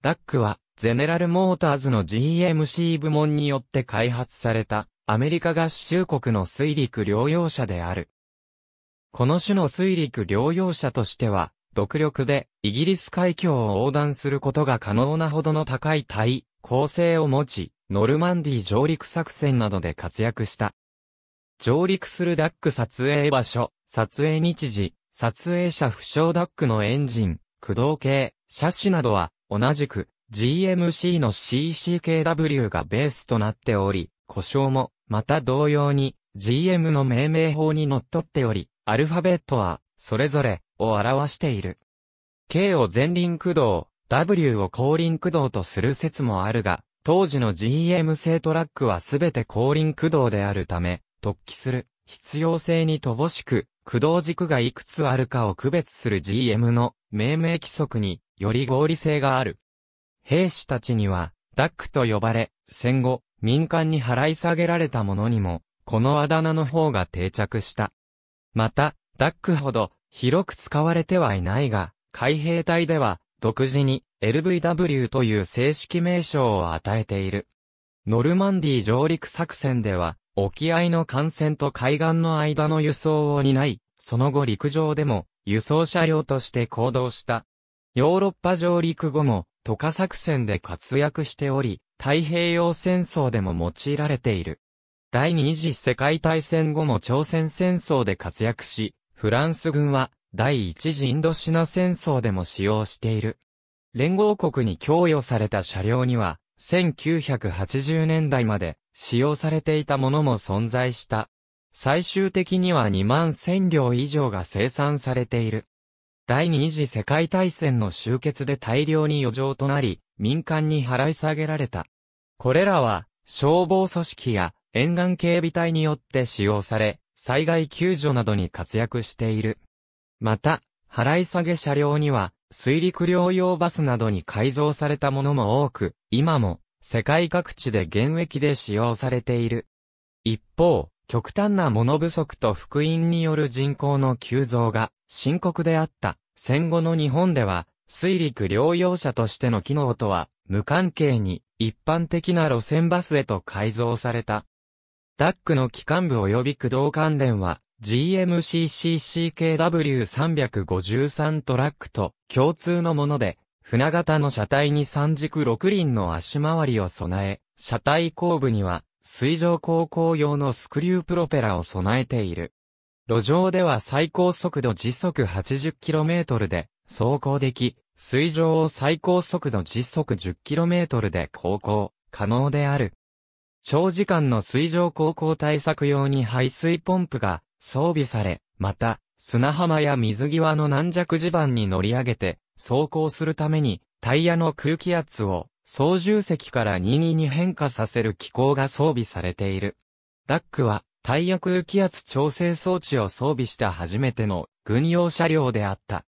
ダックは、ゼネラルモーターズの GMC 部門によって開発された、アメリカ合衆国の水陸両用車である。この種の水陸両用車としては、独力でイギリス海峡を横断することが可能なほどの高い体、構成を持ち、ノルマンディ上陸作戦などで活躍した。上陸するダック撮影場所、撮影日時、撮影者負傷ダックのエンジン、駆動系、車種などは同じく GMC の CCKW がベースとなっており、故障もまた同様に GM の命名法に則っっており、アルファベットはそれぞれを表している。K を前輪駆動、W を後輪駆動とする説もあるが、当時の GM 製トラックはすべて後輪駆動であるため、突起する必要性に乏しく、駆動軸がいくつあるかを区別する GM の命名規則により合理性がある。兵士たちには、ダックと呼ばれ、戦後、民間に払い下げられたものにも、このあだ名の方が定着した。また、ダックほど、広く使われてはいないが、海兵隊では、独自に、LVW という正式名称を与えている。ノルマンディ上陸作戦では、沖合の艦船と海岸の間の輸送を担い、その後陸上でも、輸送車両として行動した。ヨーロッパ上陸後も、渡河作戦で活躍しており、太平洋戦争でも用いられている。第二次世界大戦後も朝鮮戦争で活躍し、フランス軍は第一次インドシナ戦争でも使用している。連合国に供与された車両には、1980年代まで使用されていたものも存在した。最終的には2万1000両以上が生産されている。第二次世界大戦の終結で大量に余剰となり、民間に払い下げられた。これらは、消防組織や沿岸警備隊によって使用され、災害救助などに活躍している。また、払い下げ車両には、水陸両用バスなどに改造されたものも多く、今も、世界各地で現役で使用されている。一方、極端な物不足と福音による人口の急増が深刻であった戦後の日本では、水陸療養者としての機能とは無関係に一般的な路線バスへと改造された。ダックの機関部及び駆動関連は GMCCCKW353 トラックと共通のもので、船型の車体に三軸六輪の足回りを備え、車体後部には水上航行用のスクリュープロペラを備えている。路上では最高速度時速 80km で走行でき、水上を最高速度時速 10km で航行可能である。長時間の水上航行対策用に排水ポンプが装備され、また、砂浜や水際の軟弱地盤に乗り上げて、走行するために、タイヤの空気圧を操縦席から任意に変化させる機構が装備されている。ダックは、タイ空気圧調整装置を装備した初めての軍用車両であった。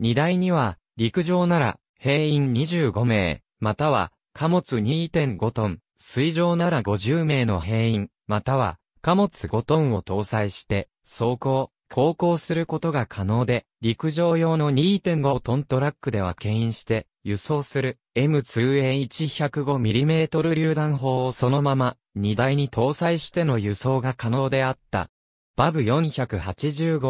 荷台には、陸上なら、兵員25名、または、貨物2.5トン、水上なら50名の兵員、または、貨物5トンを搭載して、走行、航行することが可能で、陸上用の2.5トントラックでは牽引して、輸送する M2A105mm 榴弾砲をそのまま荷台に搭載しての輸送が可能であった。バブ485。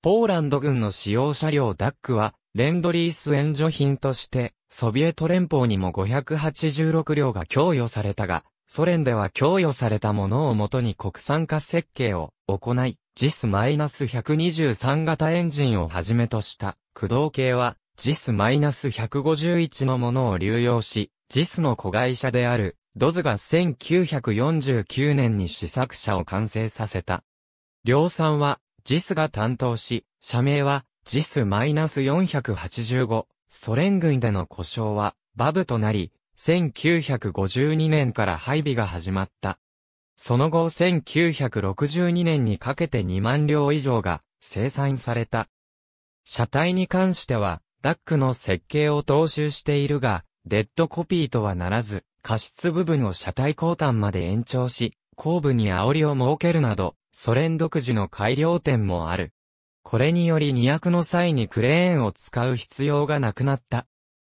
ポーランド軍の使用車両ダックは、レンドリース援助品として、ソビエト連邦にも586両が供与されたが、ソ連では供与されたものをもとに国産化設計を行い、JIS-123 型エンジンをはじめとした駆動系は JIS-151 のものを流用し、JIS の子会社である、ドズが1949年に試作車を完成させた。量産は、JIS が担当し、社名は、JIS-485。ソ連軍での故障は、バブとなり、1952年から配備が始まった。その後1962年にかけて2万両以上が生産された。車体に関しては、ダックの設計を踏襲しているが、デッドコピーとはならず、過失部分を車体後端まで延長し、後部に煽りを設けるなど、ソ連独自の改良点もある。これにより2役の際にクレーンを使う必要がなくなった。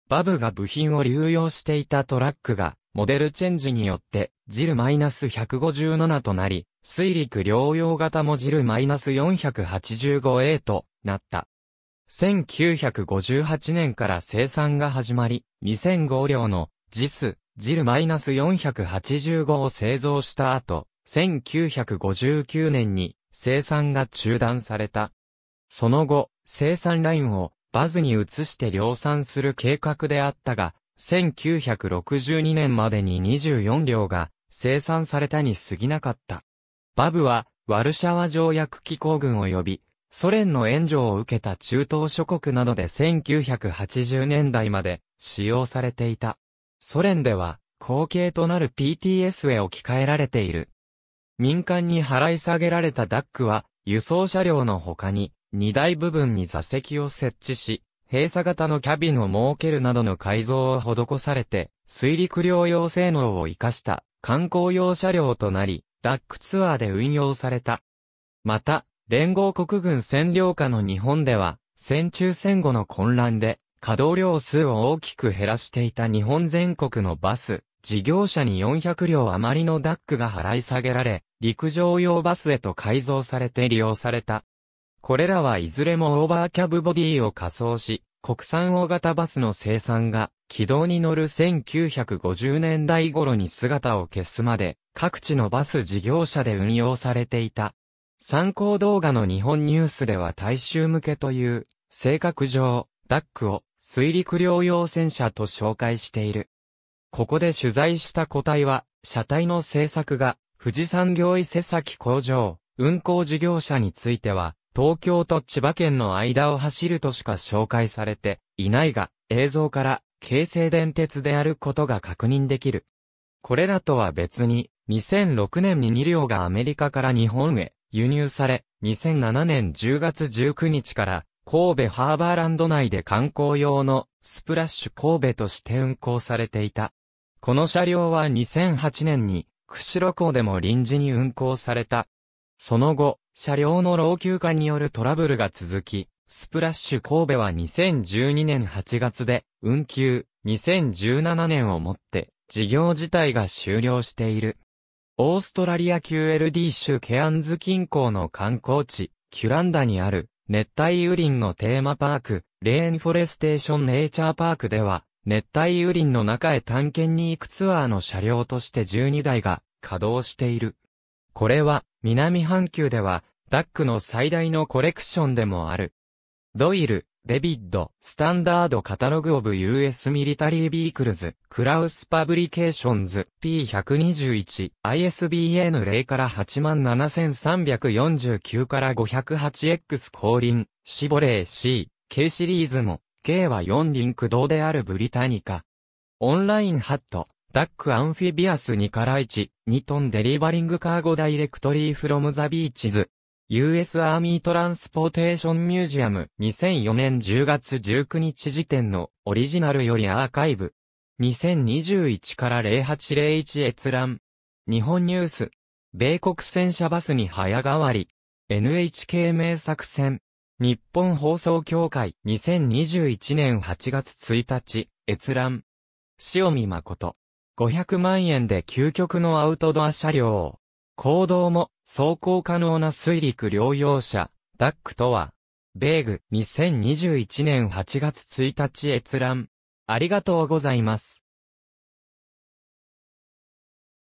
バブが部品を流用していたトラックが、モデルチェンジによって、ジル -157 となり、水陸両用型もジル -485A となった。1958年から生産が始まり、2005両の JIS、JIL-485 を製造した後、1959年に生産が中断された。その後、生産ラインをバズに移して量産する計画であったが、1962年までに24両が生産されたに過ぎなかった。バブは、ワルシャワ条約機構軍及び、ソ連の援助を受けた中東諸国などで1980年代まで使用されていた。ソ連では、後継となる PTS へ置き換えられている。民間に払い下げられたダックは、輸送車両の他に、荷台部分に座席を設置し、閉鎖型のキャビンを設けるなどの改造を施されて、水陸両用性能を活かした観光用車両となり、ダックツアーで運用された。また、連合国軍占領下の日本では、戦中戦後の混乱で、稼働量数を大きく減らしていた日本全国のバス、事業者に400両余りのダックが払い下げられ、陸上用バスへと改造されて利用された。これらはいずれもオーバーキャブボディを仮装し、国産大型バスの生産が軌道に乗る1950年代頃に姿を消すまで各地のバス事業者で運用されていた。参考動画の日本ニュースでは大衆向けという、性格上、ダックを水陸両用戦車と紹介している。ここで取材した個体は、車体の製作が、富士山業伊勢崎工場、運行事業者については、東京と千葉県の間を走るとしか紹介されていないが、映像から京成電鉄であることが確認できる。これらとは別に、2006年に2両がアメリカから日本へ輸入され、2007年10月19日から神戸ハーバーランド内で観光用のスプラッシュ神戸として運行されていた。この車両は2008年に釧路港でも臨時に運行された。その後、車両の老朽化によるトラブルが続き、スプラッシュ神戸は2012年8月で運休、2017年をもって事業自体が終了している。オーストラリア QLD 州ケアンズ近郊の観光地、キュランダにある熱帯雨林のテーマパーク、レーンフォレステーションネイチャーパークでは、熱帯雨林の中へ探検に行くツアーの車両として12台が稼働している。これは南半球ではダックの最大のコレクションでもある。ドイル、デビッド、スタンダードカタログオブ US ミリタリービークルズ、クラウスパブリケーションズ、P121、ISBN 0から87349から 508X 降臨、シボレー C、K シリーズも、K は4輪駆動であるブリタニカ。オンラインハット、ダックアンフィビアス2から1、2トンデリバリングカーゴダイレクトリーフロムザビーチズ、US アーミートランスポーテーションミュージアム2004年10月19日時点のオリジナルよりアーカイブ2021から0801閲覧日本ニュース米国戦車バスに早変わり NHK 名作戦日本放送協会2021年8月1日閲覧塩見誠500万円で究極のアウトドア車両行動も走行可能な水陸両用車、ダックとは、米具2021年8月1日閲覧。ありがとうございます。